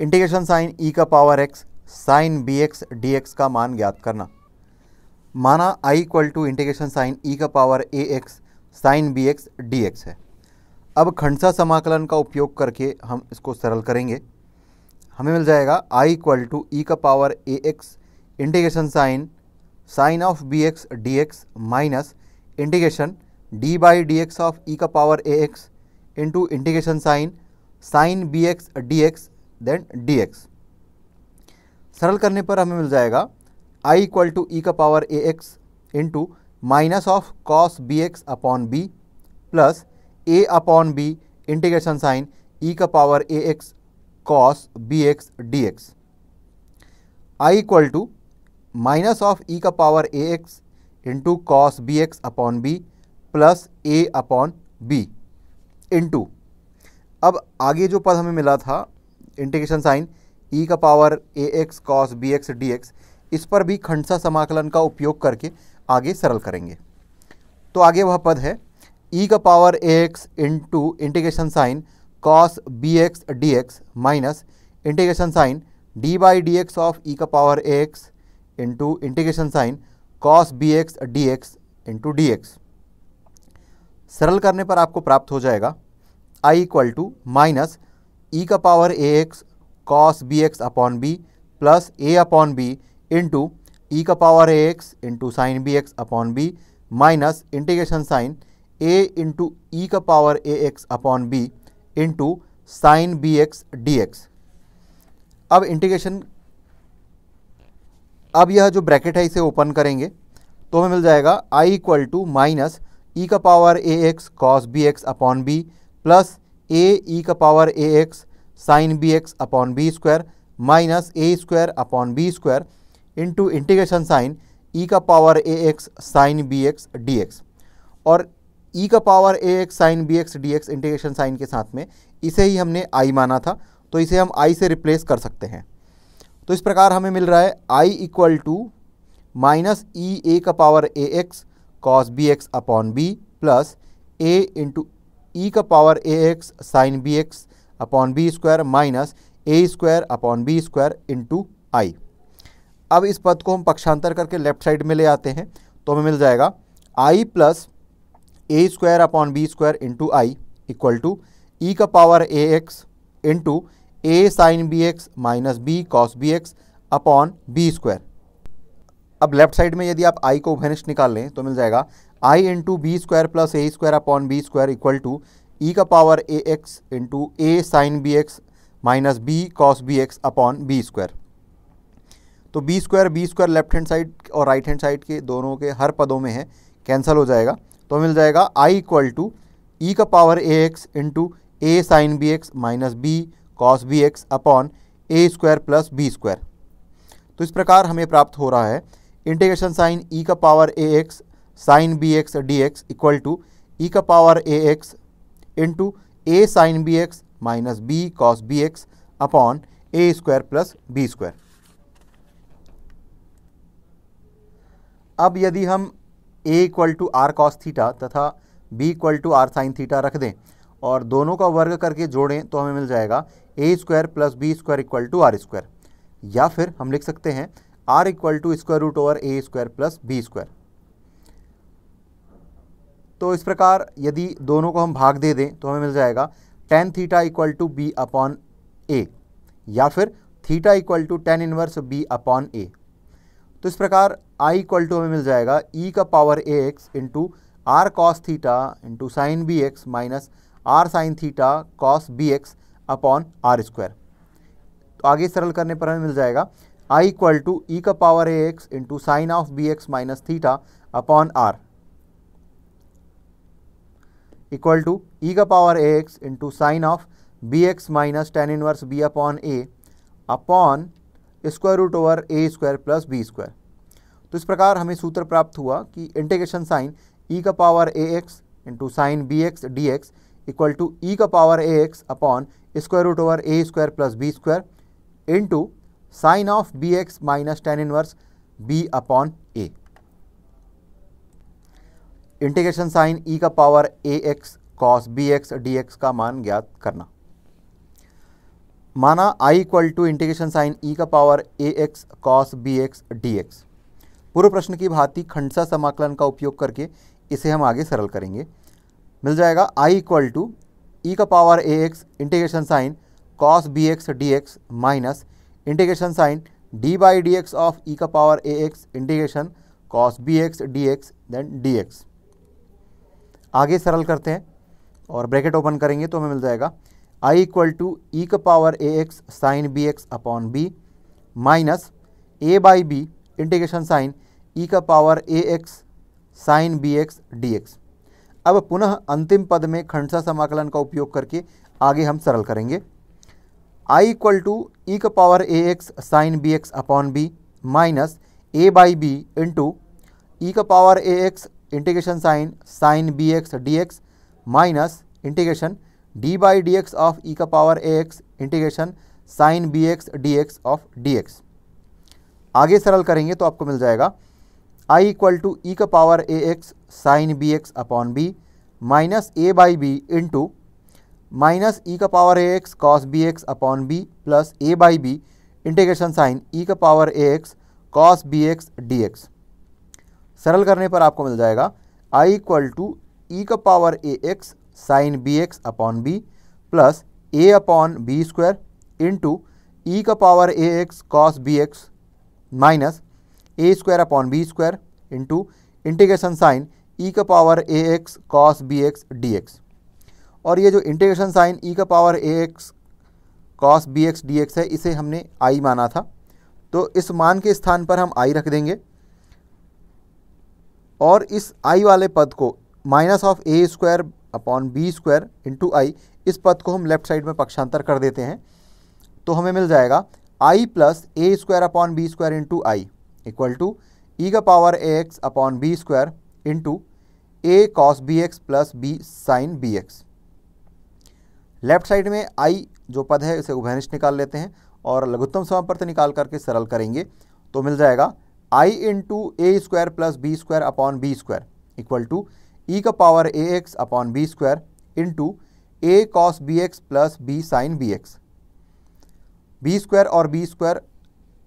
integration sign ई का power X sine B x D x का मान ज्ञात करना माना I equal to integration sign ई का पावर ए x sine B x D x है अब खंडसा समाकलन का उपयोग करके हम इसको सरल करेंगे हमें मिल जाएगा आई इक्वल टू ई का power A x integration sign sine of B x D x minus integration D by D x of ई का पावर ए x into integration sign sine B x D x then D x सरल करने पर हमें मिल जाएगा I equal to ई का power A x into minus of cos B x upon B plus A upon B integration sign ई का power A x cos B x D X I equal to minus of ई का power ए x into cos B x upon B plus ए upon B into अब आगे जो पद हमें मिला था integration sign ई e का पावर ए x cos B x D X इस पर भी खंडसा समाकलन का उपयोग करके आगे सरल करेंगे तो आगे वह पद है ई e का power A x into integration sign cos B x D x minus integration sign D by D x of ई का पावर ए x into integration sign cos B x D X into D x सरल करने पर आपको प्राप्त हो जाएगा I equal to minus ई का power ए x cos B x upon B plus ए upon B into ई का power A x into sine B x upon B minus integration sine A into ई का पावर ए x upon B into sine B x D x अब integration अब यह जो bracket है इसे open करेंगे तो हमें मिल जाएगा आई इक्वल टू माइनस ई का power A x cos B x upon B plus a e का power A x sine B x upon b square minus a square upon b square into integration sign ई का power ए x sine B x D x और e का power ए x sine B x D x integration sign के साथ में इसे ही हमने आई माना था तो इसे हम आई से रिप्लेस कर सकते हैं तो इस प्रकार हमें मिल रहा है I equal to minus e a का power A x cos B x upon B plus a into ई का power A x sine B x upon b square minus a square upon b square into I अब इस पद को हम पक्षांतर करके left side में ले आते हैं तो हमें मिल जाएगा I plus a square upon b square into I equal to ई का power A x into a sine B x minus b cos B x upon b square अब लेफ्ट साइड में यदि आप आई को घनिष्ठ निकाल लें तो मिल जाएगा I into b square plus a square upon b square equal to ई का power A x into a sine B x minus b cos B x upon b square तो b square b square left hand side और right hand side के दोनों के हर पदों में है cancel हो जाएगा तो मिल जाएगा आई इक्वल टू ई का power A x into a sine B x minus b cos B x upon a square plus b square तो इस प्रकार हमें प्राप्त हो रहा है इंटीग्रेशन साइन ई का power A x sine B x D x equal to ई का power A x into a sine B x minus b cos B x upon a square plus b square अब यदि हम a equal to r cos theta तथा b equal to r sine theta रख दें और दोनों का वर्ग करके जोड़ें तो हमें मिल जाएगा a square plus b square equal to r square या फिर हम लिख सकते हैं r equal to square root over a square plus b square तो इस प्रकार यदि दोनों को हम भाग दे दें तो हमें मिल जाएगा tan theta equal to b upon a या फिर theta equal to tan inverse b upon a तो इस प्रकार आई इक्वल टू हमें मिल जाएगा ई e का पावर ए x into r cos theta into sine B x minus r sine theta cos B x upon r square तो आगे सरल करने पर हमें मिल जाएगा आई इक्वल टू ई का power A x into sine of B x minus theta upon r equal to ई का power A x into sine of B x minus tan inverse b upon a upon square root over a square plus b square तो इस प्रकार हमें सूत्र प्राप्त हुआ कि integration sign ई का power A x into sine B x D x equal to ई का power A x upon square root over a square plus b square into sine of B x minus tan inverse b upon a integration sign E e का power ए x cos B x D x का मान ज्ञात करना माना I equal to integration sign E e का power ए x cos B x D x पूर्व प्रश्न की भांति खंडसा समाकलन का उपयोग करके इसे हम आगे सरल करेंगे मिल जाएगा आई इक्वल टू ई का power A x integration sign cos B x D x minus integration sign D by D x of ई का पावर ए x integration cos B x D x then D x आगे सरल करते हैं और bracket open करेंगे तो हमें मिल जाएगा आई इक्वल टू ई का power A x sine B x upon B minus a by b integration sign ई का पावर ए x sine B x D x अब पुनः अंतिम पद में खंडसा समाकलन का उपयोग करके आगे हम सरल करेंगे आई इक्वल टू ई का power A x sine B x upon B minus a by b into ई का power A x integration sign sine B x D x minus integration D by D x of ई का power A x integration sign B x D x of d x आगे सरल करेंगे तो आपको मिल जाएगा I equal to ई का power A x sine B x upon B minus a by b into minus ई का power A x cos B x upon B plus a by b integration sign ई का power ए x cos B x D x सरल करने पर आपको मिल जाएगा I equal to ई का power ए x sine B x upon B plus ए upon b square into ई का power A x cos B x minus a square upon b square into integration sign ई का power ए x cos B x D x और ये जो integration sign ई का power ए x cos B x D x है इसे हमने आई माना था तो इस मान के स्थान पर हम आई रख देंगे और इस आई वाले पद को minus of a square upon b square into I इस पद को हम लेफ्ट साइड में पक्षांतर कर देते हैं तो हमें मिल जाएगा I plus a square upon b square into I equal to ई का power A x upon b square into a cos B x plus b sine B x left side में आई जो पद है इसे उभयनिष्ठ निकाल लेते हैं और लघुत्तम समापर्त निकाल करके सरल करेंगे तो मिल जाएगा I into a square plus b square upon b square equal to ई का power A x upon b square into a cos B x plus b sine B x b square और बी स्क्वायर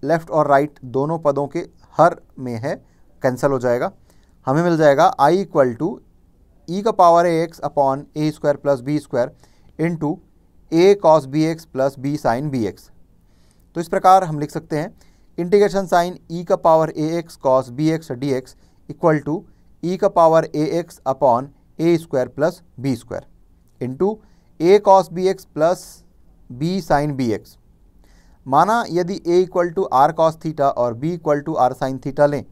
लेफ्ट और right दोनों पदों के हर में है cancel हो जाएगा हमें मिल जाएगा आई इक्वल टू ई का power A x upon a square plus b square into a cos B x plus b sine B x तो इस प्रकार हम लिख सकते हैं इंटीग्रेशन साइन ई e का power A x cos B x D x equal to ई का power A x upon a square plus b square into a cos B x plus b sine B x माना यदि a equal to r cos theta और b equal to r sine theta लें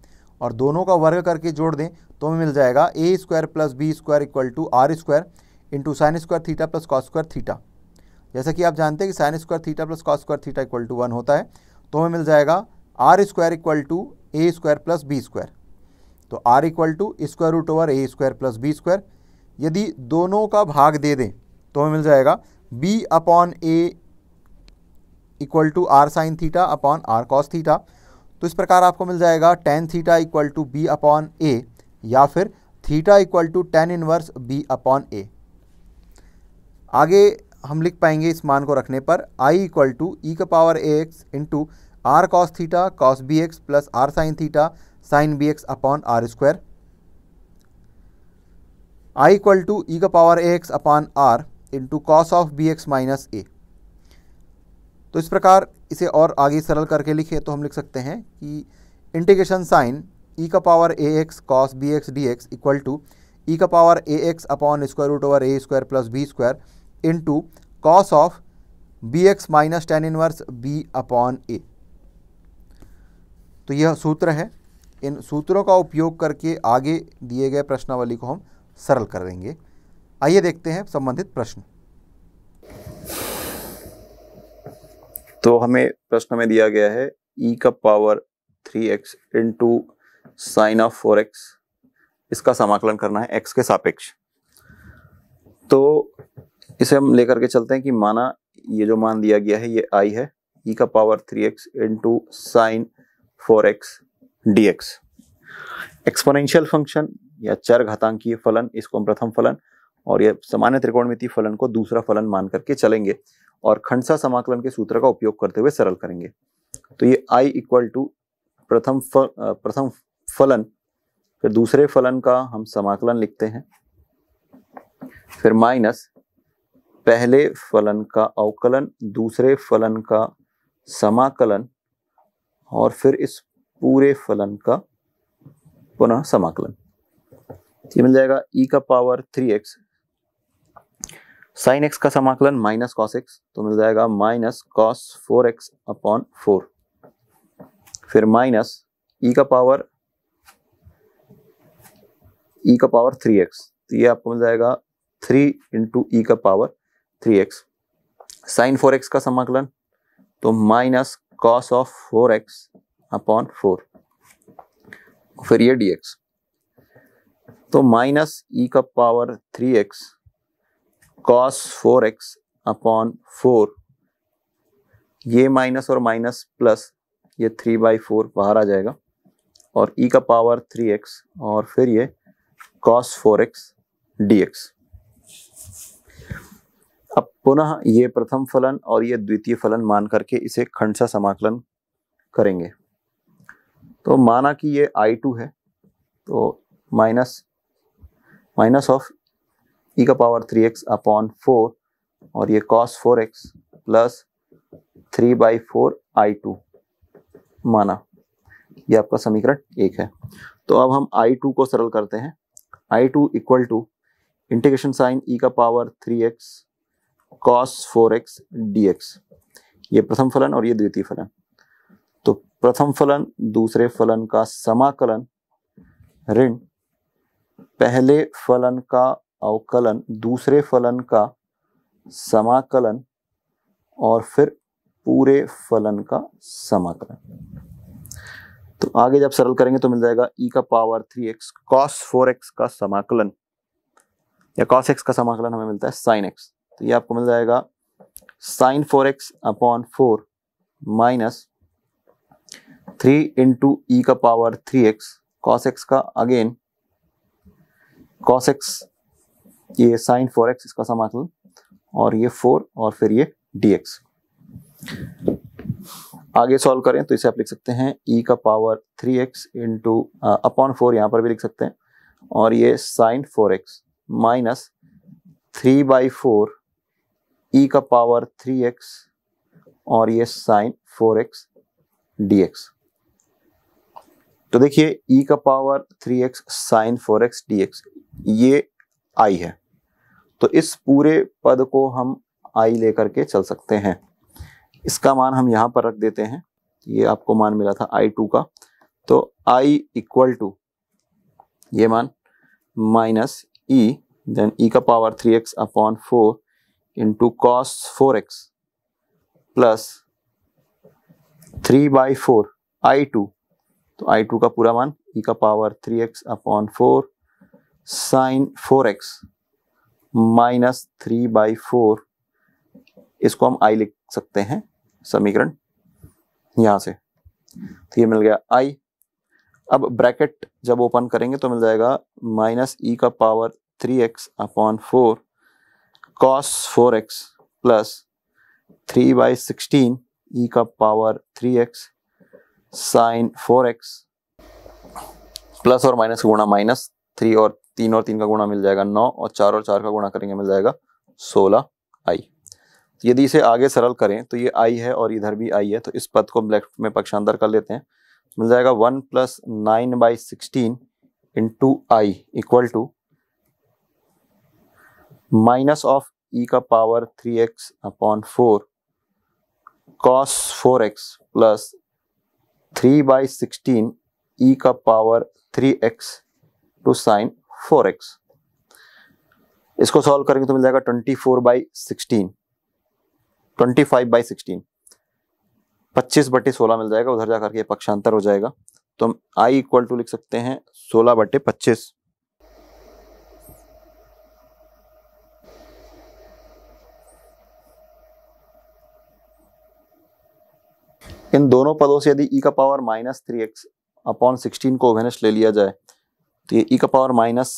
और दोनों का वर्ग करके जोड़ दें तो हमें मिल जाएगा a square plus b square equal to r square into sine square theta plus cos square theta जैसा कि आप जानते हैं कि sine square theta plus cos square theta equal to one होता है तो हमें मिल जाएगा r square equal to a square plus b square तो r equal to square root over a square plus b square यदि दोनों का भाग दे दें तो हमें मिल जाएगा b upon a equal to r sine theta upon r cos theta तो इस प्रकार आपको मिल जाएगा tan theta equal to b upon a या फिर theta equal to tan inverse b upon a आगे हम लिख पाएंगे इस मान को रखने पर आई इक्वल टू ई का power A x into r cos theta cos B x plus r sine theta sine B x upon r square I equal to ई का power A x upon r into cos of B x minus a तो इस प्रकार इसे और आगे सरल करके लिखे तो हम लिख सकते हैं कि इंटीग्रेशन साइन ई का power A x cos B x D x equal to ई का power A x upon square root over a square plus b square into cos of B x minus tan inverse b upon a तो यह सूत्र है इन सूत्रों का उपयोग करके आगे दिए गए प्रश्नावली को हम सरल करेंगे आइए देखते हैं संबंधित प्रश्न तो हमें प्रश्न में दिया गया है ई e का power three x into sine of four x इसका समाकलन करना है एक्स के सापेक्ष तो इसे हम लेकर के चलते हैं कि माना ये जो मान दिया गया है ये आई है ई e का power three x into sine 4x dx exponential function या चर घातांकीय फलन इसको हम प्रथम फलन और यह सामान्य त्रिकोणमिति फलन को दूसरा फलन मान करके चलेंगे और खंडसा समाकलन के सूत्र का उपयोग करते हुए सरल करेंगे तो ये i इक्वल टू प्रथम फ, प्रथम फलन फिर दूसरे फलन का हम समाकलन लिखते हैं फिर माइनस पहले फलन का अवकलन दूसरे फलन का समाकलन और फिर इस पूरे फलन का पुनः समाकलन ये मिल जाएगा e का power three x sine x का समाकलन माइनस कॉस एक्स तो मिल जाएगा minus cos four x upon four फिर माइनस ई e का पावर ई e का पावर थ्री एक्स तो ये आपको मिल जाएगा थ्री इंटू ई का power three x sine four x का समाकलन तो minus cos of four x upon four फिर ये डी एक्स तो माइनस ई का power three x cos four x upon four ये माइनस और माइनस प्लस ये थ्री बाई फोर बाहर आ जाएगा और ई e का पावर थ्री एक्स और फिर ये cos four x D x अब पुनः ये प्रथम फलन और ये द्वितीय फलन मान करके इसे खंड सा समाकलन करेंगे तो माना कि ये आई टू है तो माइनस माइनस ऑफ ई का power three x upon four और ये cos four x plus three by four I two माना ये आपका समीकरण एक है तो अब हम आई टू को सरल करते हैं I two equal to integration sign ई का power three x cos four x D x ये प्रथम फलन और ये द्वितीय फलन तो प्रथम फलन दूसरे फलन का समाकलन ऋण पहले फलन का अवकलन दूसरे फलन का समाकलन और फिर पूरे फलन का समाकलन तो आगे जब सरल करेंगे तो मिल जाएगा e का power three x cos four x का समाकलन या कॉस एक्स का समाकलन हमें मिलता है साइन एक्स तो ये आपको मिल जाएगा sine four x upon four minus three into ई का power three x cos x का अगेन कॉस एक्स ये साइन फोर एक्स इसका समाकलन और ये फोर और फिर ये डी एक्स आगे सॉल्व करें तो इसे आप लिख सकते हैं e का power three x into upon four यहां पर भी लिख सकते हैं और ये sine four x minus three by four e e का पावर थ्री एक्स और ये sine four x D x तो देखिए ई e का power three x sine four x D x ये आई है तो इस पूरे पद को हम आई लेकर के चल सकते हैं इसका मान हम यहां पर रख देते हैं ये आपको मान मिला था आई टू का तो आई इक्वल टू ये मान माइनस ई देन ई का power three x upon four into cos 4x plus three by four I two तो आई टू का पूरा मान ई e का power three x upon four sine four x minus three by four इसको हम आई लिख सकते हैं समीकरण यहां से तो ये मिल गया आई अब ब्रैकेट जब ओपन करेंगे तो मिल जाएगा माइनस ई e का power three x upon four cos 4x plus 3 by 16 e का power 3x sine 4x plus और माइनस का गुणा माइनस थ्री और तीन और तीन का गुणा मिल जाएगा नौ और चार और चार का गुणा करेंगे मिल जाएगा सोलह आई यदि इसे आगे सरल करें तो ये आई है और इधर भी आई है तो इस पद को लेफ्ट में पक्षांतर कर लेते हैं मिल जाएगा one plus nine by sixteen into I equal to minus of e e का power three x upon four cos four x plus three by sixteen e e का power three x two sine four x इसको solve करेंगे तो मिल जाएगा twenty four by sixteen twenty five by sixteen पच्चीस बटे सोलह मिल जाएगा उधर जाकर के पक्षांतर हो जाएगा तो हम आई इक्वल टू लिख सकते हैं सोलह बटे पच्चीस इन दोनों पदों से यदि ई e का power minus three x upon sixteen को ओवेनस ले लिया जाए तो ये ई e का पावर माइनस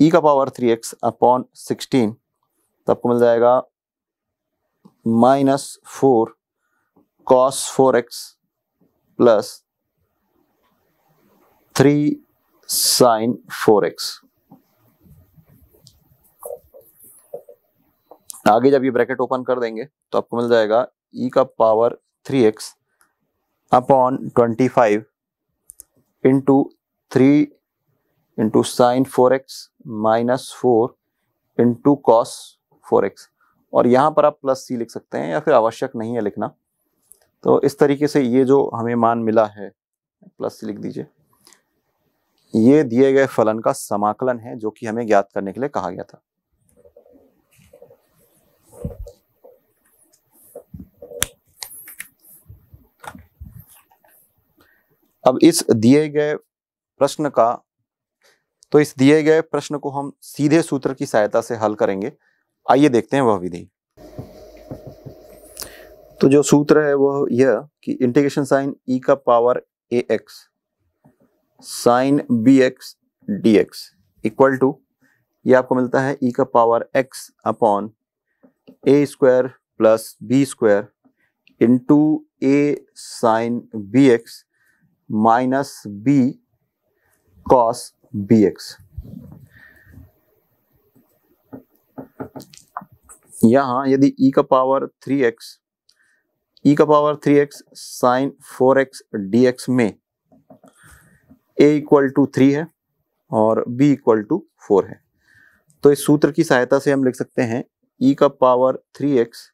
ई का power three x upon sixteen तो आपको मिल जाएगा minus four cos four x plus three sine four x आगे जब ये ब्रैकेट ओपन कर देंगे तो आपको मिल जाएगा ई e का power 3x upon 25 into 3 into sine 4x minus four into cos four x और यहाँ पर आप प्लस सी लिख सकते हैं या फिर आवश्यक नहीं है लिखना तो इस तरीके से ये जो हमें मान मिला है प्लस सी लिख दीजिए ये दिए गए फलन का समाकलन है जो कि हमें ज्ञात करने के लिए कहा गया था अब इस दिए गए प्रश्न का तो इस दिए गए प्रश्न को हम सीधे सूत्र की सहायता से हल करेंगे आइए देखते हैं वह विधि तो जो सूत्र है वह यह कि इंटीग्रेशन साइन ई का power A x sine B x D x equal to ये आपको मिलता है ई e का power x upon a square plus b square into a sine B x minus b cos B x यहां यदि e का power three x e का power three x sine four x D x में a equal to three है और b equal to four है तो इस सूत्र की सहायता से हम लिख सकते हैं e का power three x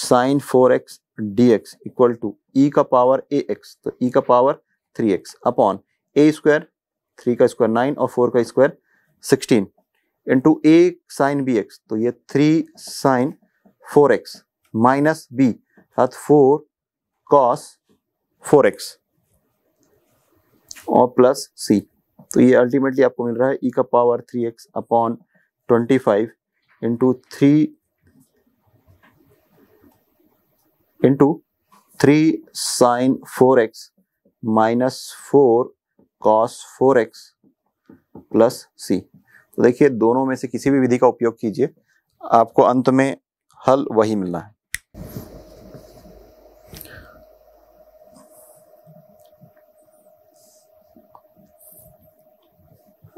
sine four x D x equal to ई का पावर ए एक्स तो ई e का power three x upon a square three का स्क्वायर नाइन और फोर का square sixteen into a sine B x तो ये three sine four x minus b अर्थात four cos four x और plus c तो ये अल्टीमेटली आपको मिल रहा है ई e का power three x upon twenty five into three into three sine four x minus four cos four x plus c तो देखिए दोनों में से किसी भी विधि का उपयोग कीजिए आपको अंत में हल वही मिलना है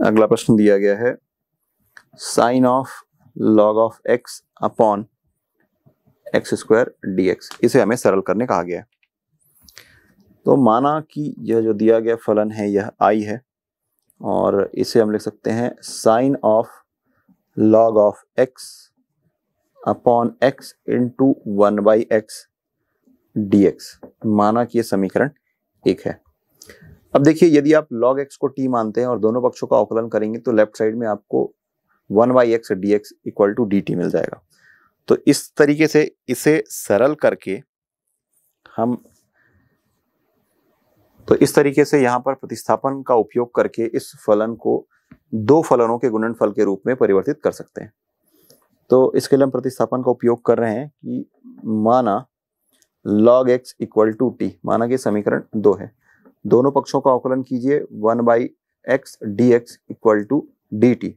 अगला प्रश्न दिया गया है sine of log of x upon x square d इसे हमें सरल करने कहा गया है तो माना कि यह जो दिया गया फलन है यह आई है और इसे हम लिख सकते हैं sine of log of x upon x into one by x D x माना कि यह समीकरण एक है अब देखिए यदि आप लॉग एक्स को टी मानते हैं और दोनों पक्षों का अवकलन करेंगे तो लेफ्ट साइड में आपको one by x D x equal to d t मिल जाएगा तो इस तरीके से इसे सरल करके हम तो इस तरीके से यहाँ पर प्रतिस्थापन का उपयोग करके इस फलन को दो फलनों के गुणनफल के रूप में परिवर्तित कर सकते हैं तो इसके लिए हम प्रतिस्थापन का उपयोग कर रहे हैं कि माना log x equal to t माना कि समीकरण दो है दोनों पक्षों का अवकलन कीजिए one by x D x equal to d t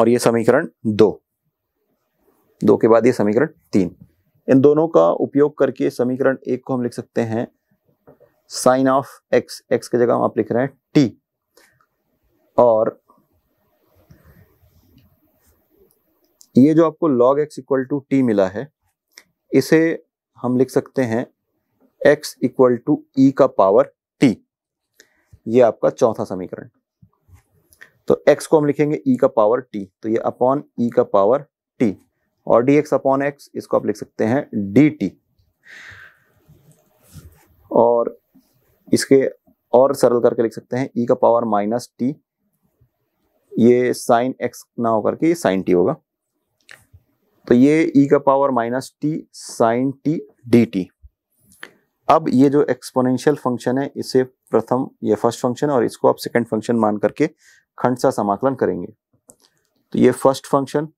और ये समीकरण दो दो के बाद ये समीकरण तीन इन दोनों का उपयोग करके समीकरण एक को हम लिख सकते हैं साइन ऑफ एक्स एक्स की जगह हम आप लिख रहे हैं टी और ये जो आपको log x equal to t मिला है इसे हम लिख सकते हैं एक्स इक्वल टू ई का पावर टी ये आपका चौथा समीकरण तो एक्स को हम लिखेंगे e का पावर टी तो ये अपॉन e का पावर टी और डी एक्स अपॉन एक्स इसको आप लिख सकते हैं डी टी और इसके और सरल करके लिख सकते हैं ई e का पावर माइनस टी ये साइन एक्स ना होकर के ये साइन t होगा तो ये e का power minus t sine t d t अब ये जो एक्सपोनेंशियल फंक्शन है इसे प्रथम ये फर्स्ट फंक्शन और इसको आप सेकंड फंक्शन मान करके खंड सा समाकलन करेंगे तो ये फर्स्ट फंक्शन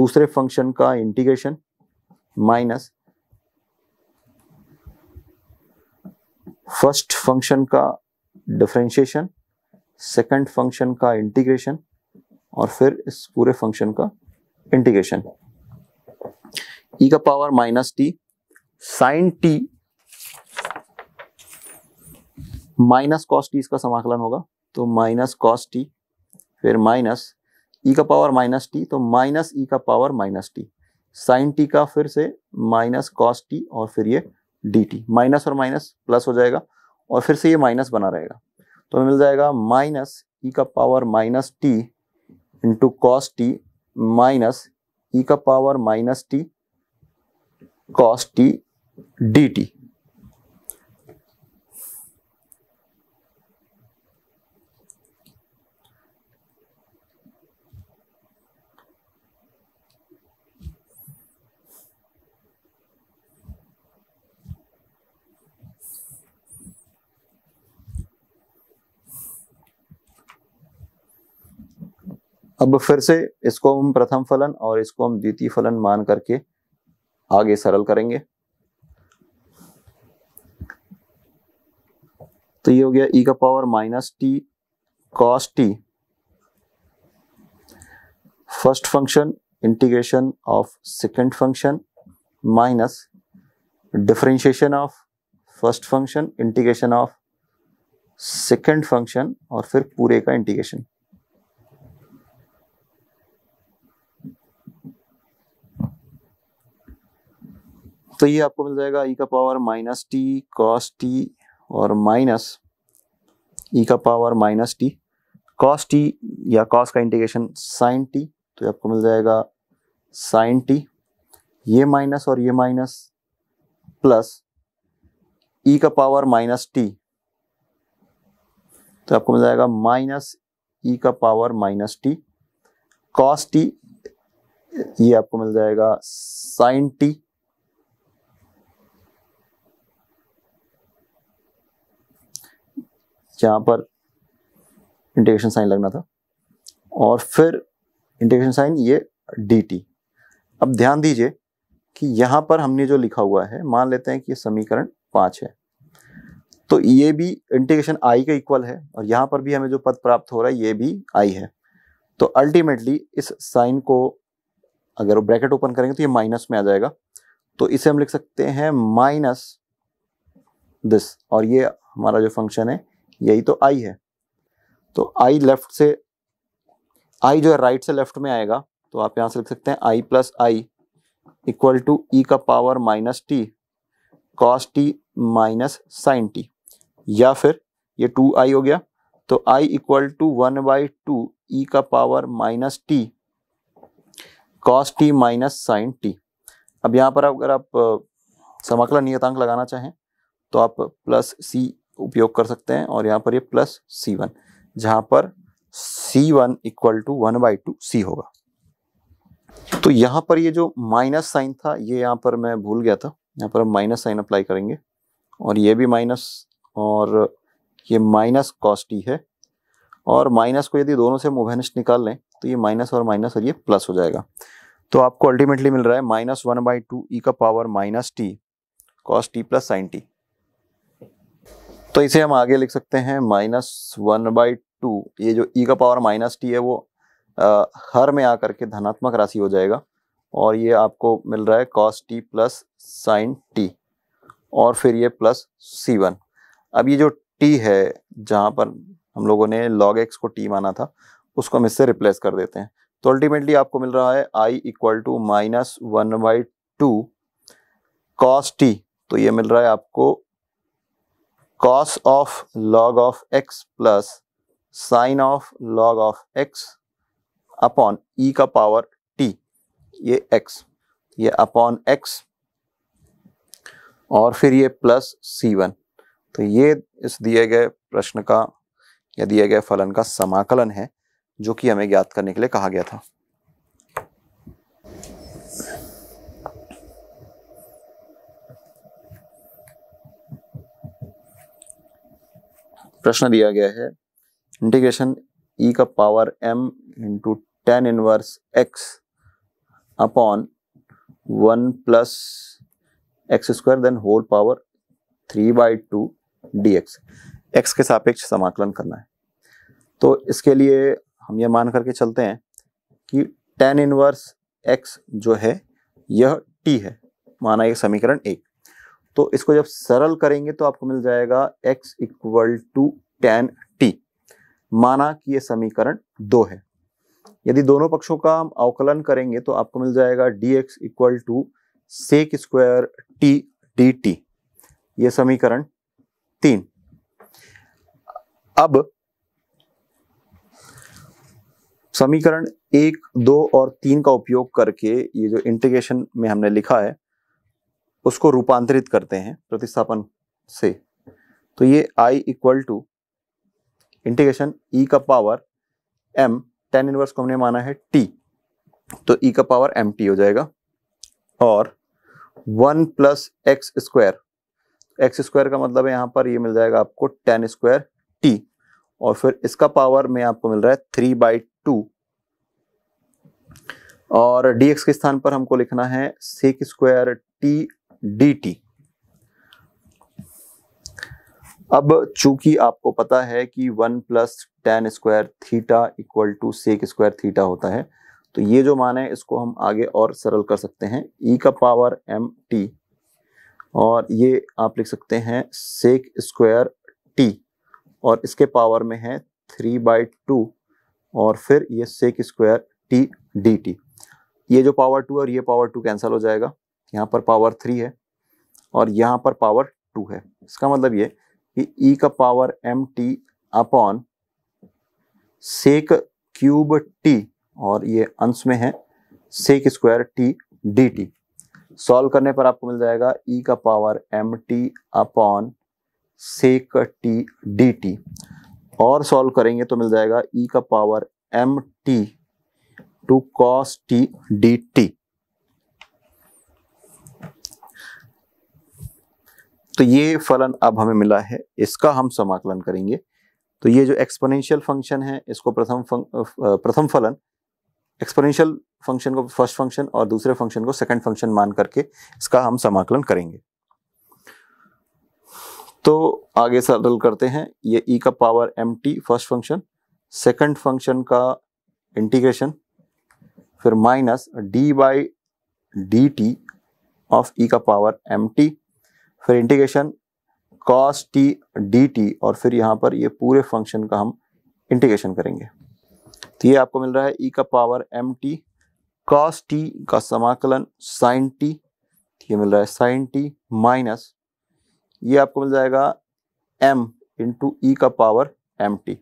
दूसरे फंक्शन का इंटीग्रेशन माइनस फर्स्ट फंक्शन का डिफ्रेंशिएशन सेकंड फंक्शन का इंटीग्रेशन और फिर इस पूरे फंक्शन का इंटीग्रेशन ई e का power minus t sine t minus cos t इसका समाकलन होगा तो माइनस कॉस टी फिर माइनस ई e का पावर माइनस टी तो माइनस ई e का power minus t sine t का फिर से माइनस कॉस टी और फिर ये डी टी माइनस और माइनस प्लस हो जाएगा और फिर से ये माइनस बना रहेगा तो मिल जाएगा माइनस ई e का power minus t into cos t minus ई का power minus t cos t d t अब फिर से इसको हम प्रथम फलन और इसको हम द्वितीय फलन मान करके आगे सरल करेंगे तो ये हो गया e का power minus t cos t first function integration of second function minus differentiation of first function integration of second function और फिर पूरे का इंटीग्रेशन तो ये आपको मिल जाएगा ई e का power minus t cos t और माइनस ई e का power minus t cos t या कॉस का इंटीग्रेशन साइन टी तो ये आपको मिल जाएगा साइन टी ये माइनस और ये माइनस प्लस ई का पावर माइनस टी तो आपको मिल जाएगा माइनस ई का power minus t cos t ये आपको मिल जाएगा साइन e टी जहाँ पर इंटीग्रेशन साइन लगना था और फिर इंटीग्रेशन साइन ये डी अब ध्यान दीजिए कि यहाँ पर हमने जो लिखा हुआ है मान लेते हैं कि ये समीकरण पाँच है तो ये भी इंटीग्रेशन आई का इक्वल है और यहाँ पर भी हमें जो पद प्राप्त हो रहा है ये भी आई है तो अल्टीमेटली इस साइन को अगर वो ब्रैकेट ओपन करेंगे तो ये माइनस में आ जाएगा तो इसे हम लिख सकते हैं माइनस दिस और ये हमारा जो फंक्शन है यही तो आई है तो आई लेफ्ट से आई जो है राइट से लेफ्ट में आएगा तो आप यहां से लिख सकते हैं I plus I equal to ई का power minus t cos t minus sine t या फिर ये टू आई हो गया तो I equal to one by two ई का power minus t cos t minus sine t अब यहां पर अगर आप समाकलन नियतांक लगाना चाहें तो आप प्लस सी उपयोग कर सकते हैं और यहाँ पर ये प्लस सी वन जहाँ पर c one equal to one by two c होगा तो यहाँ पर ये जो माइनस साइन था ये यहाँ पर मैं भूल गया था यहाँ पर हम माइनस साइन अप्लाई करेंगे और ये भी माइनस और ये माइनस कॉस्टी है और माइनस को यदि दोनों से मोवेनिस्ट निकाल लें तो ये माइनस और माइनस और ये प्लस हो जाएगा तो आपको अल्टीमेटली मिल रहा है माइनस वन बाई टू ई का power minus t cos t plus sine t तो इसे हम आगे लिख सकते हैं माइनस वन बाई टू ये जो ई e का पावर माइनस टी है वो आ, हर में आकर के धनात्मक राशि हो जाएगा और ये आपको मिल रहा है cos t plus sine t और फिर ये प्लस सी वन अब ये जो टी है जहाँ पर हम लोगों ने लॉग एक्स को टी माना था उसको हम इससे रिप्लेस कर देते हैं तो अल्टीमेटली आपको मिल रहा है I equal to minus one by two cos t तो ये मिल रहा है आपको cos of log of x plus sine of log of x upon e का पावर टी ये एक्स ये अपॉन एक्स और फिर ये प्लस सी वन तो ये इस दिए गए प्रश्न का या दिए गए फलन का समाकलन है जो कि हमें ज्ञात करने के लिए कहा गया था प्रश्न दिया गया है इंटीग्रेशन ई e का power m into tan inverse x upon one plus x square then whole power three by two d x x के सापेक्ष समाकलन करना है तो इसके लिए हम ये मान करके चलते हैं कि टेन इनवर्स एक्स जो है यह टी है माना यह समीकरण एक तो इसको जब सरल करेंगे तो आपको मिल जाएगा x equal to tan t माना कि ये समीकरण दो है यदि दोनों पक्षों का हम अवकलन करेंगे तो आपको मिल जाएगा d x equal to sec square t d t ये समीकरण तीन अब समीकरण एक दो और तीन का उपयोग करके ये जो इंटीग्रेशन में हमने लिखा है उसको रूपांतरित करते हैं प्रतिस्थापन से तो ये I equal to integration e का पावर एम टेन इनवर्स को हमने माना है टी तो ई e का पावर एम टी हो जाएगा और one plus x square x square का मतलब है यहां पर ये मिल जाएगा आपको टेन स्क्वायर टी और फिर इसका पावर में आपको मिल रहा है थ्री बाई टू और डी एक्स के स्थान पर हमको लिखना है सिक्स स्क्वायर टी dt अब चूंकि आपको पता है कि one plus tan square theta equal to sec square theta होता है तो ये जो मान है इसको हम आगे और सरल कर सकते हैं ई e का पावर एम टी और ये आप लिख सकते हैं सेक स्क्वायर टी और इसके पावर में है थ्री बाई टू और फिर ये sec square t d t ये जो पावर टू और ये पावर टू कैंसिल हो जाएगा यहाँ पर पावर थ्री है और यहाँ पर पावर टू है इसका मतलब ये कि e का power m t upon sec cube t और ये अंश में है sec square t d t solve करने पर आपको मिल जाएगा ई e का power m t upon sec t d t और सॉल्व करेंगे तो मिल जाएगा ई e का power m t to cos t d t तो ये फलन अब हमें मिला है इसका हम समाकलन करेंगे तो ये जो एक्सपोनेंशियल फंक्शन है इसको प्रथम प्रथम फलन एक्सपोनेंशियल फंक्शन को फर्स्ट फंक्शन और दूसरे फंक्शन को सेकंड फंक्शन मान करके इसका हम समाकलन करेंगे तो आगे सरल करते हैं ये e का power m t first function second function का इंटीग्रेशन फिर minus d by d t of ई का पावर एम टी फिर integration cos t d t और फिर यहाँ पर ये पूरे फंक्शन का हम इंटीग्रेशन करेंगे तो ये आपको मिल रहा है ई e का power m t cos t का समाकलन साइन टी ये मिल रहा है साइन टी माइनस ये आपको मिल जाएगा एम इंटू ई का power m t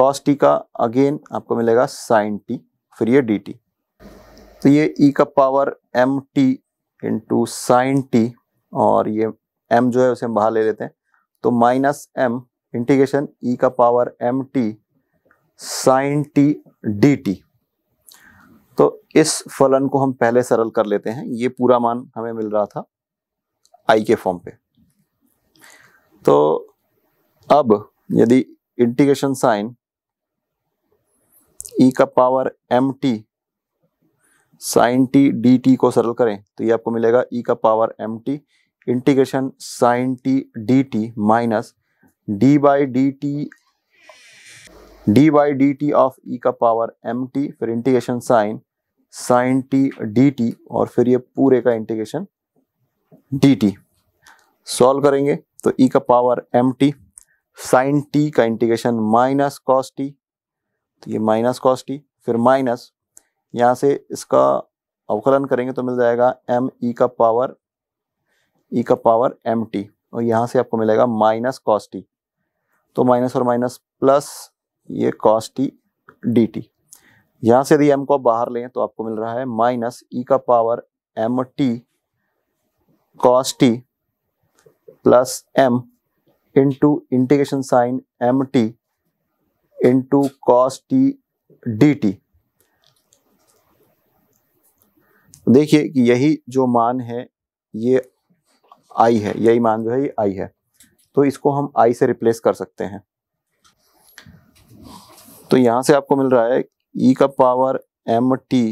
cos t का अगेन आपको मिलेगा साइन टी फिर ये डी टी तो ये ई e का power m t into sine t और ये एम जो है उसे हम बाहर ले लेते हैं तो माइनस एम इंटीग्रेशन ई का power m t sine t d t तो इस फलन को हम पहले सरल कर लेते हैं ये पूरा मान हमें मिल रहा था आई के फॉर्म पे तो अब यदि इंटीग्रेशन साइन ई का power m t sine t d t को सरल करें तो ये आपको मिलेगा ई e का power m t integration sine t d t minus d by d t d by d t of ई का पावर एम टी फिर integration sign sine t d t और फिर ये पूरे का इंटीग्रेशन डी टी सॉल्व करेंगे तो e e का power m t sine t का इंटीग्रेशन माइनस कॉस टी तो ये माइनस कॉस टी फिर माइनस यहाँ से इसका अवकलन करेंगे तो मिल जाएगा एम ई e का पावर ई e का पावर एम टी और यहाँ से आपको मिलेगा माइनस कॉस टी तो माइनस और माइनस प्लस ये कॉस टी डी टी यहाँ से यदि एम को आप बाहर लें तो आपको मिल रहा है माइनस ई e का power m t cos t plus m into integration sine m t into cos t d t देखिए कि यही जो मान है ये आई है यही मान जो है ये आई है तो इसको हम आई से रिप्लेस कर सकते हैं तो यहां से आपको मिल रहा है ई e का power m t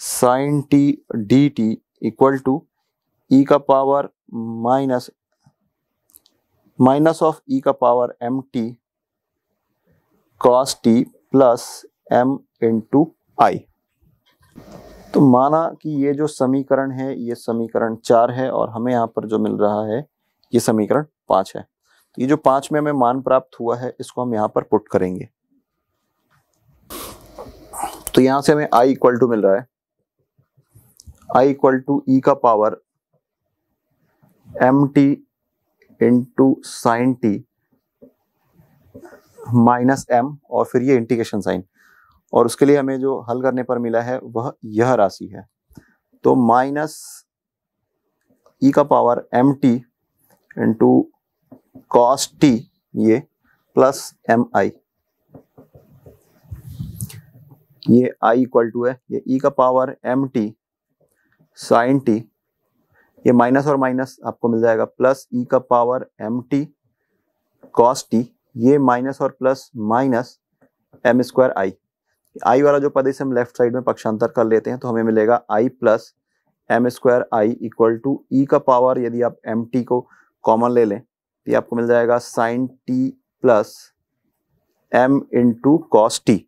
sine t d t equal to ई का पावर माइनस माइनस ऑफ ई का power m t cos t plus m into I तो माना कि ये जो समीकरण है ये समीकरण चार है और हमें यहाँ पर जो मिल रहा है ये समीकरण पांच है तो ये जो पांच में हमें मान प्राप्त हुआ है इसको हम यहाँ पर पुट करेंगे तो यहां से हमें आई इक्वल टू मिल रहा है आई इक्वल टू ई का power m t into sine t minus m और फिर ये इंटीग्रेशन साइन और उसके लिए हमें जो हल करने पर मिला है वह यह राशि है तो माइनस ई e का power m t into cos t ये प्लस एम आई ये आई इक्वल टू है ये ई e का power m t sine t ये माइनस और माइनस आपको मिल जाएगा प्लस ई e का power m t cos t ये माइनस और plus minus m square I I वाला जो पद इसे हम लेफ्ट साइड में पक्षांतर कर लेते हैं तो हमें मिलेगा I plus m square I equal to ई का पावर यदि आप एम टी को कॉमन ले लें तो ये आपको मिल जाएगा sine t plus m into cos t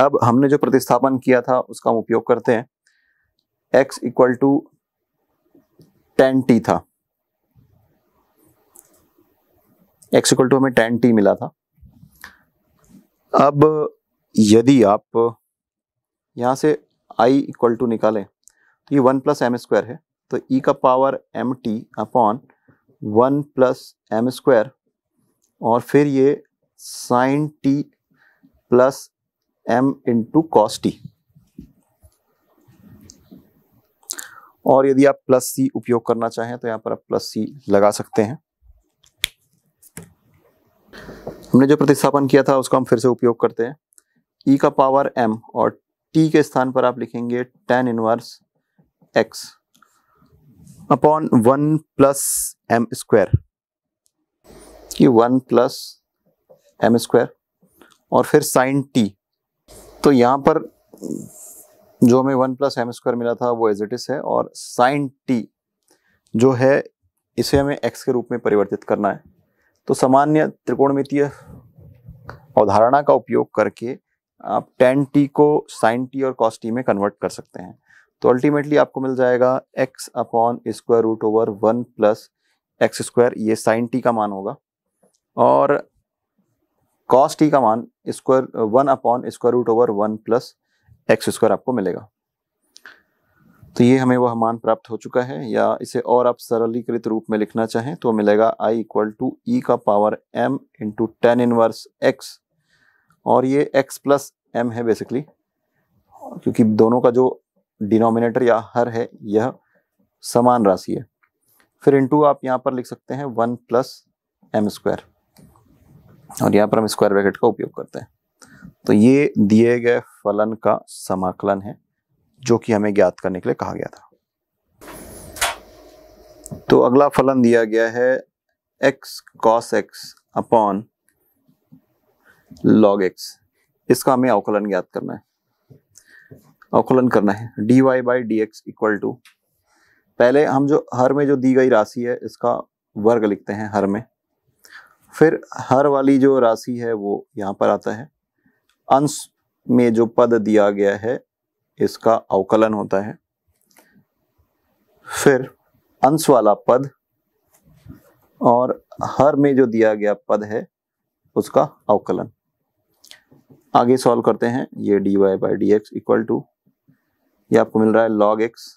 अब हमने जो प्रतिस्थापन किया था उसका हम उपयोग करते हैं x equal to tan t था x इक्वल टू हमें टेन टी मिला था अब यदि आप यहां से आई इक्वल टू निकालें तो ये वन प्लस एम स्क्वायर है तो ई e का power m t upon one plus m square और फिर ये sine t plus m into cos t और यदि आप प्लस सी उपयोग करना चाहें तो यहां पर आप प्लस सी लगा सकते हैं हमने जो प्रतिस्थापन किया था उसको हम फिर से उपयोग करते हैं ई e का पावर एम और टी के स्थान पर आप लिखेंगे tan inverse x upon one plus m square one plus m square और फिर साइन टी तो यहाँ पर जो हमें वन प्लस एम स्क्वायर मिला था वो एज इट इज है और साइन टी जो है इसे हमें एक्स के रूप में परिवर्तित करना है तो सामान्य त्रिकोणमितीय अवधारणा का उपयोग करके आप टेन टी को साइन टी और कॉस टी में कन्वर्ट कर सकते हैं तो अल्टीमेटली आपको मिल जाएगा x upon square root over one plus x square ये साइन टी का मान होगा और कॉस टी का मान square one upon square root over one plus x square आपको मिलेगा तो ये हमें वह मान प्राप्त हो चुका है या इसे और आप सरलीकृत रूप में लिखना चाहें तो मिलेगा आई इक्वल टू ई का power m into tan inverse x और ये एक्स प्लस एम है बेसिकली क्योंकि दोनों का जो डिनोमिनेटर या हर है यह समान राशि है फिर इंटू आप यहाँ पर लिख सकते हैं वन प्लस एम स्क्वायर और यहाँ पर हम स्क्वायर ब्रैकेट का उपयोग करते हैं तो ये दिए गए फलन का समाकलन है जो कि हमें ज्ञात करने के लिए कहा गया था तो अगला फलन दिया गया है x cos x upon log x इसका हमें अवकलन ज्ञात करना है अवकलन करना है dy y by D x equal to पहले हम जो हर में जो दी गई राशि है इसका वर्ग लिखते हैं हर में फिर हर वाली जो राशि है वो यहाँ पर आता है अंश में जो पद दिया गया है इसका अवकलन होता है फिर अंश वाला पद और हर में जो दिया गया पद है उसका अवकलन आगे सॉल्व करते हैं ये d y by D x equal to ये आपको मिल रहा है log x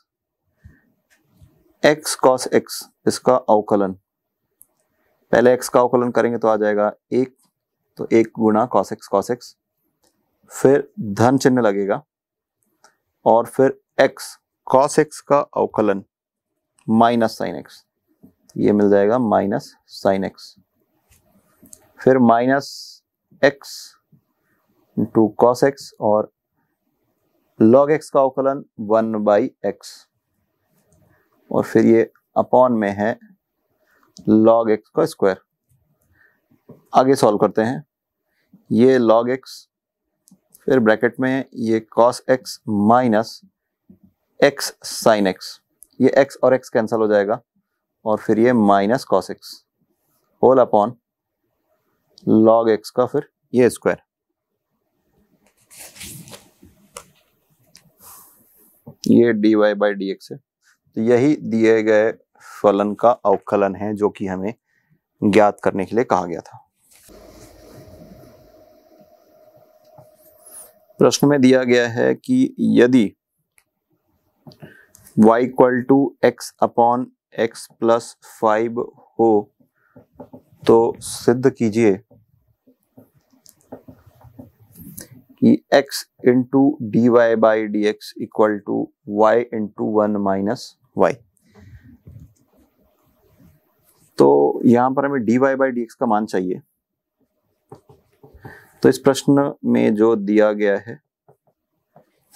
x cos x इसका अवकलन पहले एक्स का अवकलन करेंगे तो आ जाएगा एक तो एक गुणा कॉस एक्स कॉस एक्स फिर धन चिन्ह लगेगा और फिर एक्स कॉस एक्स का अवकलन माइनस साइन एक्स ये मिल जाएगा माइनस साइन एक्स फिर minus x to cos x और लॉग एक्स का अवकलन वन बाई एक्स और फिर ये अपॉन में है लॉग एक्स का स्क्वायर आगे सॉल्व करते हैं ये लॉग एक्स फिर ब्रैकेट में ये cos x minus x sine x ये एक्स और एक्स कैंसिल हो जाएगा और फिर ये minus cos x whole upon log x का फिर ये स्क्वायर ये d y by D x है तो यही दिए गए फलन का अवकलन है जो कि हमें ज्ञात करने के लिए कहा गया था प्रश्न में दिया गया है कि यदि y equal to x upon x plus five हो तो सिद्ध कीजिए कि x into d y by D x equal to y into one minus y तो यहां पर हमें d y by D x का मान चाहिए तो इस प्रश्न में जो दिया गया है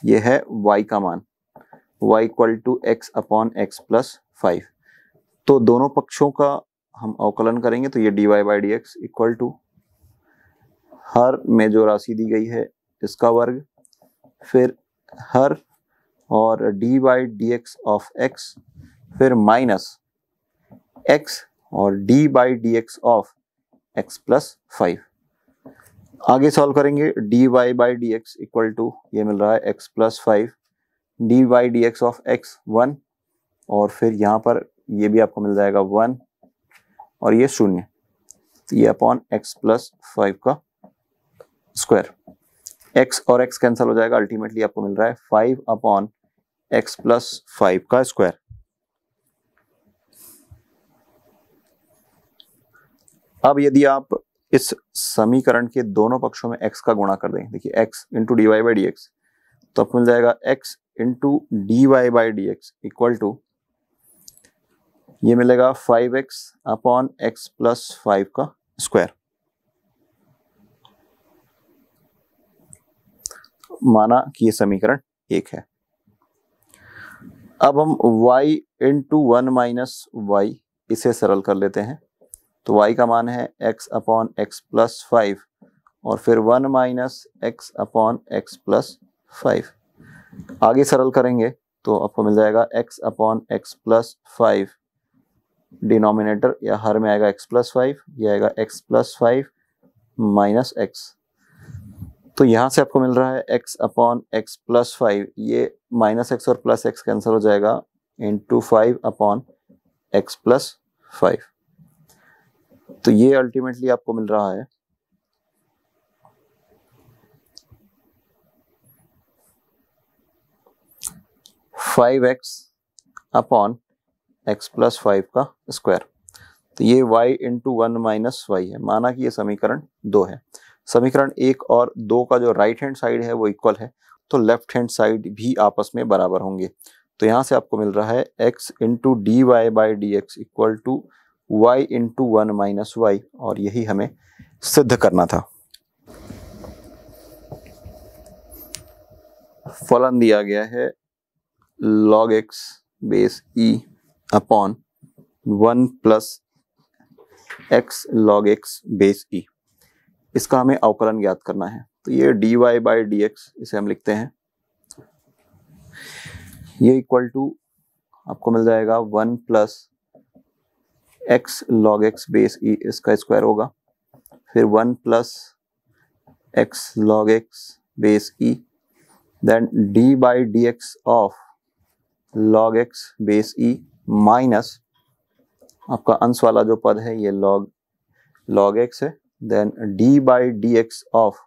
ये है y का मान y equal to x upon x plus five तो दोनों पक्षों का हम अवकलन करेंगे तो ये d y by D x equal to हर में जो राशि दी गई है इसका वर्ग फिर हर और d y d x of x फिर माइनस एक्स और d by D x of x plus five आगे सॉल्व करेंगे d y by D x equal to ये मिल रहा है x plus five d y d x of x one और फिर यहाँ पर ये भी आपको मिल जाएगा वन और ये शून्य ये अपॉन एक्स प्लस फाइव का स्क्वायर एक्स और एक्स कैंसिल हो जाएगा अल्टीमेटली आपको मिल रहा है five upon x plus five का स्क्वायर अब यदि आप इस समीकरण के दोनों पक्षों में एक्स का गुणा कर दें देखिए x into d y by D x तो आपको मिल जाएगा x into d y by D x equal to ये मिलेगा five x upon x plus five का स्क्वायर माना कि ये समीकरण एक है अब हम y into one minus y इसे सरल कर लेते हैं तो y का मान है x upon x plus five और फिर one minus x upon x plus five आगे सरल करेंगे तो आपको मिल जाएगा x upon x plus five denominator या हर में आएगा x प्लस फाइव यह आएगा x plus five minus x तो यहाँ से आपको मिल रहा है x upon x plus five ये माइनस एक्स और प्लस एक्स कैंसिल हो जाएगा into five upon x plus five तो ये अल्टीमेटली आपको मिल रहा है five x upon x plus five का स्क्वायर तो ये y into one minus y है माना कि ये समीकरण दो है समीकरण एक और दो का जो राइट हैंड साइड है वो इक्वल है तो लेफ्ट हैंड साइड भी आपस में बराबर होंगे तो यहां से आपको मिल रहा है x into d y by D x equal to y into one minus y और यही हमें सिद्ध करना था फलन दिया गया है log x base e upon one plus x log x base e इसका हमें अवकलन ज्ञात करना है तो ये d y by D x इसे हम लिखते हैं ये इक्वल टू आपको मिल जाएगा one plus x log x base e इसका स्क्वायर होगा फिर one plus x log x base e then d by D x of log x base e minus आपका अंश वाला जो पद है ये लॉग लॉग एक्स है then d by D x of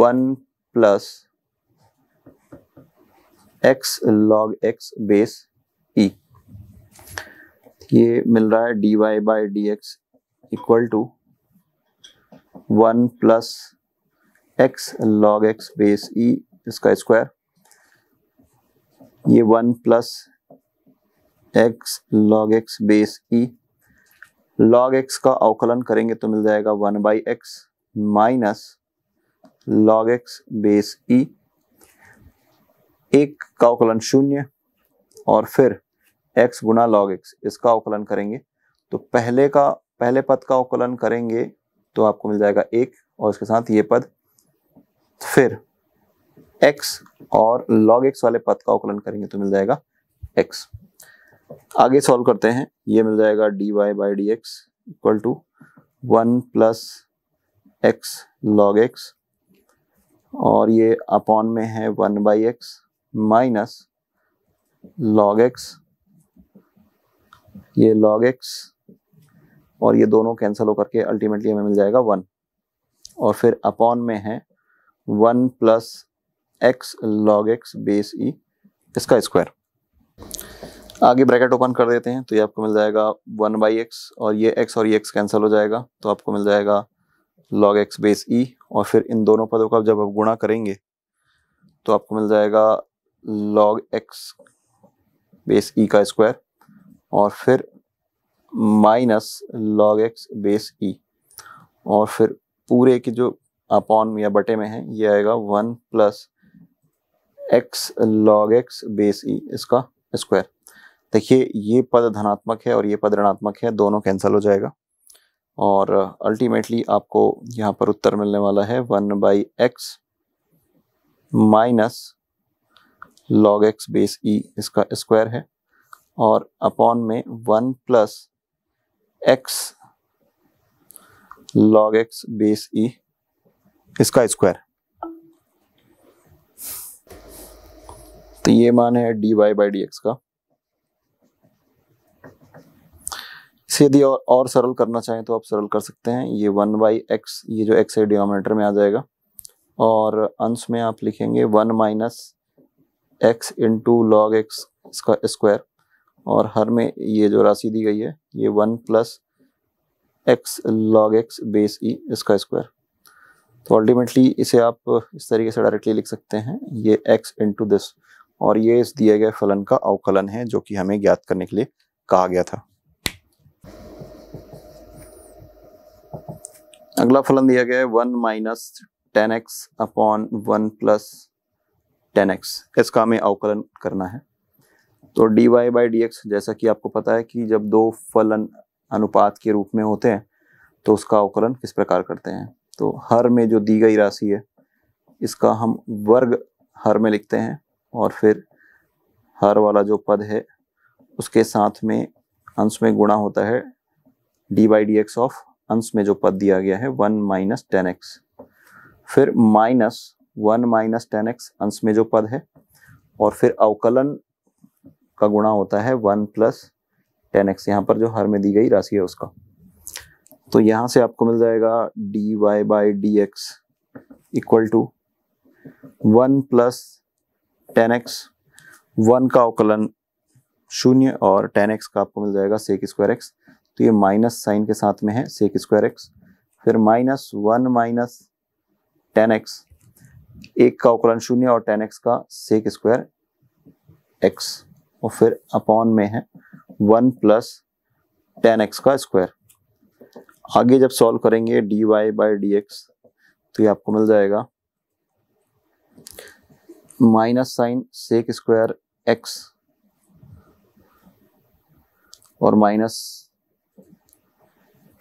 one plus x log x base e ये मिल रहा है d y by D x equal to one plus x log x base e इसका स्क्वायर ये one plus x log x base e log x का अवकलन करेंगे तो मिल जाएगा one by x minus log x base e एक का अवकलन शून्य और फिर एक्स गुना लॉग एक्स इसका अवकलन करेंगे तो पहले का पहले पद का अवकलन करेंगे तो आपको मिल जाएगा एक और उसके साथ ये पद फिर एक्स और लॉग एक्स वाले पद का अवकलन करेंगे तो मिल जाएगा एक्स आगे सॉल्व करते हैं ये मिल जाएगा d y by D x equal to one plus x log x और ये अपॉन में है one by x minus log x ये लॉग एक्स और ये दोनों कैंसिल होकर के अल्टीमेटली हमें मिल जाएगा वन और फिर अपॉन में है one plus x log x base e इसका स्क्वायर आगे ब्रैकेट ओपन कर देते हैं तो ये आपको मिल जाएगा वन बाई एक्स और ये एक्स और ये एक्स कैंसिल हो जाएगा तो आपको मिल जाएगा लॉग एक्स बेस ई और फिर इन दोनों पदों का जब आप गुणा करेंगे तो आपको मिल जाएगा लॉग एक्स बेस ई का स्क्वायर और फिर minus log x base e और फिर पूरे की जो अपॉन या बटे में है ये आएगा one plus x log x base e इसका स्क्वायर देखिए ये पद धनात्मक है और ये पद ऋणात्मक है दोनों कैंसिल हो जाएगा और अल्टीमेटली आपको यहाँ पर उत्तर मिलने वाला है one by x minus log x base e इसका स्क्वायर है और अपॉन में one plus x log x base e इसका स्क्वायर तो ये मान है d y by D x का इसे यदि और, और सरल करना चाहें तो आप सरल कर सकते हैं ये वन बाई एक्स ये जो एक्स है डिनोमिनेटर में आ जाएगा और अंश में आप लिखेंगे one minus x into log x इसका स्क्वायर और हर में ये जो राशि दी गई है ये one plus x log x base e इसका स्क्वायर तो अल्टीमेटली इसे आप इस तरीके से डायरेक्टली लिख सकते हैं ये एक्स इंटू दिस और ये इस दिए गए फलन का अवकलन है जो कि हमें ज्ञात करने के लिए कहा गया था अगला फलन दिया गया है one minus tan x upon one plus tan x इसका हमें अवकलन करना है तो d y by D x जैसा कि आपको पता है कि जब दो फलन अनुपात के रूप में होते हैं तो उसका अवकलन किस प्रकार करते हैं तो हर में जो दी गई राशि है इसका हम वर्ग हर में लिखते हैं और फिर हर वाला जो पद है उसके साथ में अंश में गुणा होता है d by D x of अंश में जो पद दिया गया है वन माइनस टेन एक्स फिर minus one minus tan x अंश में जो पद है और फिर अवकलन का गुणा होता है वन प्लस टेन एक्स यहाँ पर जो हर में दी गई राशि है उसका तो यहाँ से आपको मिल जाएगा d y by D x equal to one plus tan x one का अवकलन शून्य और टेन एक्स का आपको मिल जाएगा सेक स्क्वायर एक्स तो ये माइनस साइन के साथ में है सेक स्क्वायर एक्स फिर minus one minus tan x एक का अवकलन शून्य और टेन एक्स का सेक स्क्वायर एक्स और फिर अपॉन में है वन प्लस टेन एक्स का स्क्वायर आगे जब सॉल्व करेंगे d y by D x तो ये आपको मिल जाएगा minus sine sec square x और minus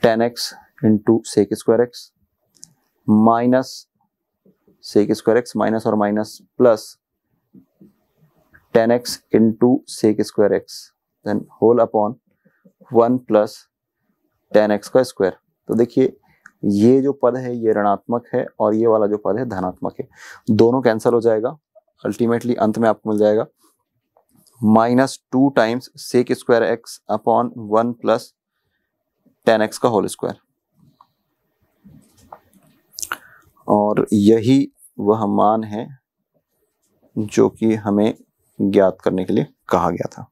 tan x into sec square x minus sec square x minus और minus plus tan x into sec square x then whole upon one plus tan x का square तो देखिए ये जो पद है ये ऋणात्मक है और ये वाला जो पद है धनात्मक है दोनों कैंसिल हो जाएगा अल्टीमेटली अंत में आपको मिल जाएगा minus two times sec square x upon one plus tan x का होल स्क्वायर और यही वह मान है जो कि हमें ज्ञात करने के लिए कहा गया था